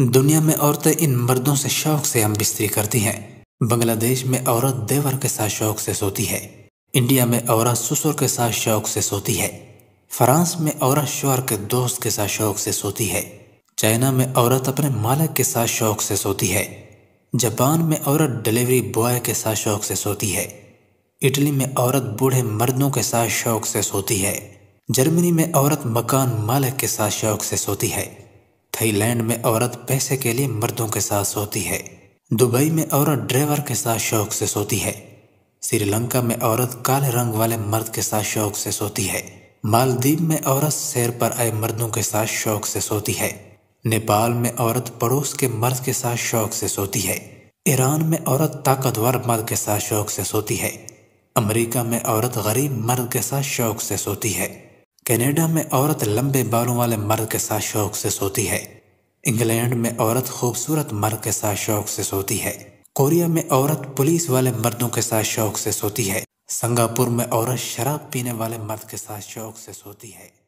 दुनिया में औरतें इन मर्दों से शौक से हम बिस्तरी करती हैं बांग्लादेश में औरत देवर के साथ शौक से सोती है इंडिया में औरत ससुर के साथ शौक से सोती है फ्रांस में औरत शोर के दोस्त के साथ शौक से सोती है चाइना में औरत अपने मालक के साथ शौक से सोती है जापान में औरत डिलीवरी बॉय के साथ शौक से सोती है इटली में औरत बूढ़े मर्दों के साथ शौक से सोती है जर्मनी में औरत मकान मालक के साथ शौक से सोती है थाईलैंड में औरत पैसे के लिए मर्दों के साथ सोती है दुबई में औरत ड्राइवर के साथ शौक से सोती है श्रीलंका में औरत काले रंग वाले मर्द के साथ शौक से सोती है मालदीव में औरत सैर पर आए मर्दों के साथ शौक से सोती है नेपाल में औरत पड़ोस के मर्द के साथ शौक से सोती है ईरान में औरत ताकतवर मर्द के साथ शौक से सोती है अमेरिका में औरत गरीब मर्द के साथ शौक से सोती है कनाडा में औरत लंबे बालों वाले मर्द के साथ शौक से सोती है इंग्लैंड में औरत खूबसूरत मर्द के साथ शौक से सोती है कोरिया में औरत पुलिस वाले मर्दों के साथ शौक से सोती है सिंगापुर में औरत शराब पीने वाले मर्द के साथ शौक से सोती है